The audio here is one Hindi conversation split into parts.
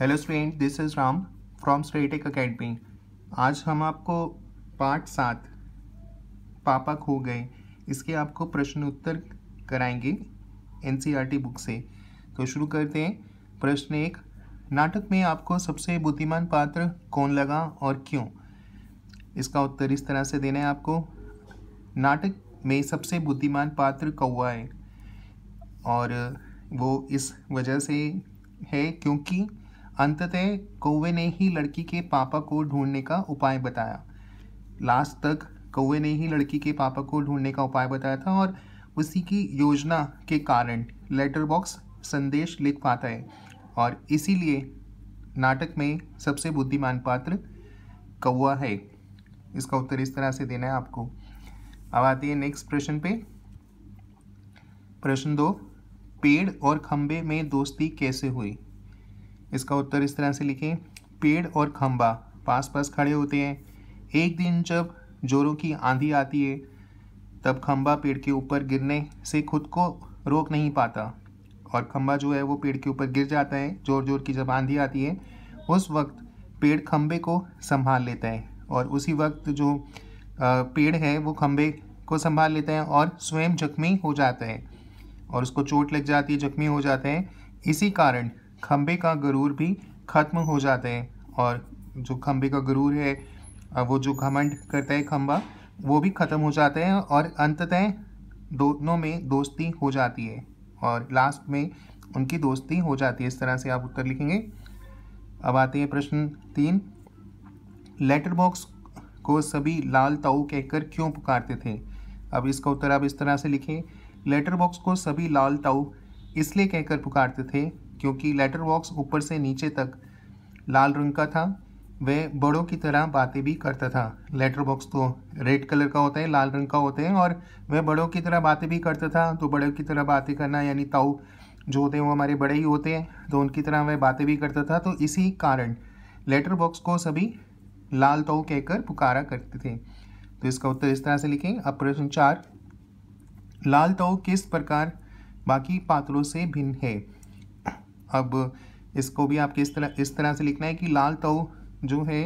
hello student this is Ram from Stratech academy आज हम आपको पार्ट सात पापा खो गए इसके आपको प्रश्न उत्तर कराएंगे एनसीईआरटी बुक e से तो शुरू करते हैं प्रश्न एक नाटक में आपको सबसे बुद्धिमान पात्र कौन लगा और क्यों इसका उत्तर इस तरह से देना है आपको नाटक में सबसे बुद्धिमान पात्र कौआ है और वो इस वजह से है क्योंकि अंततः कौवे ने ही लड़की के पापा को ढूंढने का उपाय बताया लास्ट तक कौवे ने ही लड़की के पापा को ढूंढने का उपाय बताया था और उसी की योजना के कारण लेटर बॉक्स संदेश लिख पाता है और इसीलिए नाटक में सबसे बुद्धिमान पात्र कौवा है इसका उत्तर इस तरह से देना है आपको अब आते हैं नेक्स्ट प्रश्न पे प्रश्न दो पेड़ और खंबे में दोस्ती कैसे हुई इसका उत्तर इस तरह से लिखें पेड़ और खम्बा पास पास खड़े होते हैं एक दिन जब जोरों की आंधी आती है तब खम्बा पेड़ के ऊपर गिरने से खुद को रोक नहीं पाता और खम्बा जो है वो पेड़ के ऊपर गिर जाता है जोर जोर की जब आंधी आती है उस वक्त पेड़ खम्बे को संभाल लेता है और उसी वक्त जो पेड़ है वो खम्बे को संभाल लेता है और स्वयं जख्मी हो जाता है और उसको चोट लग जाती है जख्मी हो जाते हैं इसी कारण खम्भे का गरूर भी ख़त्म हो जाता है और जो खम्बे का गरूर है वो जो घमंड करता है खम्बा वो भी ख़त्म हो जाता है और अंततः दोनों में दोस्ती हो जाती है और लास्ट में उनकी दोस्ती हो जाती है इस तरह से आप उत्तर लिखेंगे अब आते हैं प्रश्न तीन लेटर बॉक्स को सभी लाल ताऊ कहकर क्यों पुकारते थे अब इसका उत्तर आप इस तरह से लिखें लेटर बॉक्स को सभी लाल ताऊ इसलिए कहकर पुकारते थे क्योंकि लेटर बॉक्स ऊपर से नीचे तक लाल रंग का था वह बड़ों की तरह बातें भी करता था लेटर बॉक्स तो रेड कलर का होता है लाल रंग का होते हैं और वह बड़ों की तरह बातें भी करता था तो बड़ों की तरह बातें करना यानी ताऊ जो होते हैं वो हमारे बड़े ही होते हैं तो उनकी तरह वह बातें भी करता था तो इसी कारण लेटर बॉक्स को सभी लाल ताऊ कहकर पुकारा करते थे तो इसका उत्तर इस तरह से लिखें अब प्रश्न चार लाल ताऊ किस प्रकार बाकी पात्रों से भिन्न है अब इसको भी आपके इस तरह इस तरह से लिखना है कि लाल तव जो है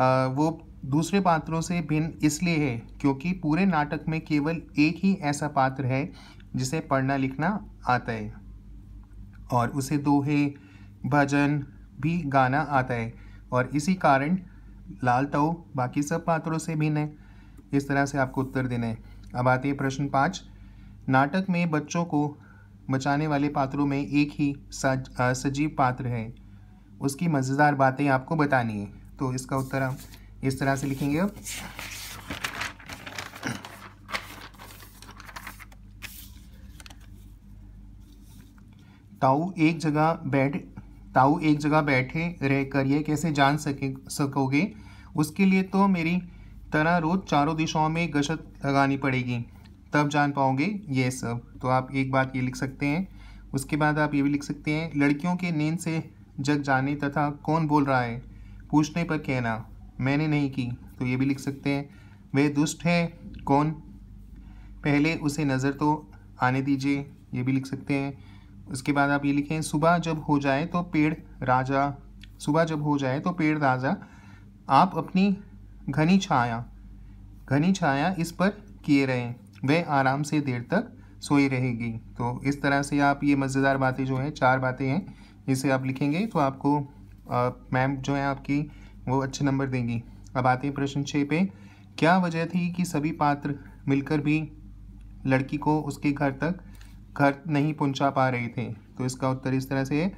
आ, वो दूसरे पात्रों से भिन्न इसलिए है क्योंकि पूरे नाटक में केवल एक ही ऐसा पात्र है जिसे पढ़ना लिखना आता है और उसे दोहे भजन भी गाना आता है और इसी कारण लाल तव बाकी सब पात्रों से भिन्न है इस तरह से आपको उत्तर देना है अब आते हैं प्रश्न पाँच नाटक में बच्चों को बचाने वाले पात्रों में एक ही सज सजीव पात्र है उसकी मज़ेदार बातें आपको बतानी है तो इसका उत्तर हम इस तरह से लिखेंगे अब ताऊ एक जगह बैठ ताऊ एक जगह बैठे रह कर ये कैसे जान सके सकोगे उसके लिए तो मेरी तरह रोज़ चारों दिशाओं में गशत लगानी पड़ेगी तब जान पाओगे ये सब तो आप एक बात ये लिख सकते हैं उसके बाद आप ये भी लिख सकते हैं लड़कियों के नींद से जग जाने तथा कौन बोल रहा है पूछने पर कहना मैंने नहीं की तो ये भी लिख सकते हैं वह दुष्ट है कौन पहले उसे नज़र तो आने दीजिए ये भी लिख सकते हैं उसके बाद आप ये लिखें सुबह जब हो जाए तो पेड़ राजा सुबह जब हो जाए तो पेड़ राजा आप अपनी घनी छाया घनी छाया इस पर किए रहें वह आराम से देर तक सोई रहेगी तो इस तरह से आप ये मज़ेदार बातें जो हैं चार बातें हैं इसे आप लिखेंगे तो आपको मैम जो है आपकी वो अच्छे नंबर देंगी अब आते हैं प्रश्न छः पे क्या वजह थी कि सभी पात्र मिलकर भी लड़की को उसके घर तक घर नहीं पहुंचा पा रहे थे तो इसका उत्तर इस तरह से है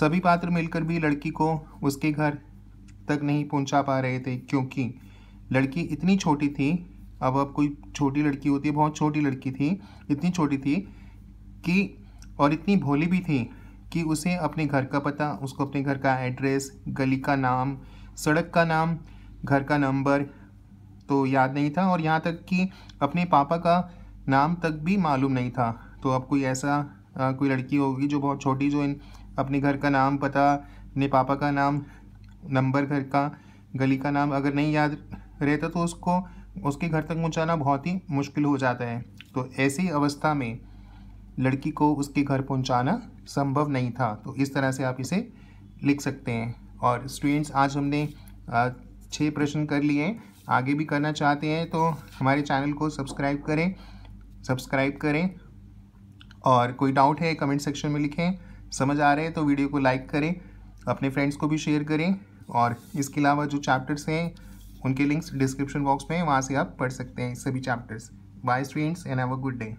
सभी पात्र मिलकर भी लड़की को उसके घर तक नहीं पहुंचा पा रहे थे क्योंकि लड़की इतनी छोटी थी अब अब कोई छोटी लड़की होती है बहुत छोटी लड़की थी इतनी छोटी थी कि और इतनी भोली भी थी कि उसे अपने घर का पता उसको अपने घर का एड्रेस गली का नाम सड़क का नाम घर का नंबर तो याद नहीं था और यहाँ तक कि अपने पापा का नाम तक भी मालूम नहीं था तो अब कोई ऐसा आ, कोई लड़की होगी जो बहुत छोटी जो इन अपने घर का नाम पता अपने पापा का नाम नंबर घर का गली का नाम अगर नहीं याद रहता तो उसको उसके घर तक पहुँचाना बहुत ही मुश्किल हो जाता है तो ऐसी अवस्था में लड़की को उसके घर पहुँचाना संभव नहीं था तो इस तरह से आप इसे लिख सकते हैं और स्टूडेंट्स आज हमने छः प्रश्न कर लिए हैं आगे भी करना चाहते हैं तो हमारे चैनल को सब्सक्राइब करें सब्सक्राइब करें और कोई डाउट है कमेंट सेक्शन में लिखें समझ आ रहे हैं तो वीडियो को लाइक करें अपने फ्रेंड्स को भी शेयर करें और इसके अलावा जो चैप्टर्स हैं उनके लिंक्स डिस्क्रिप्शन बॉक्स में वहाँ से आप पढ़ सकते हैं सभी chapters bye students and have a good day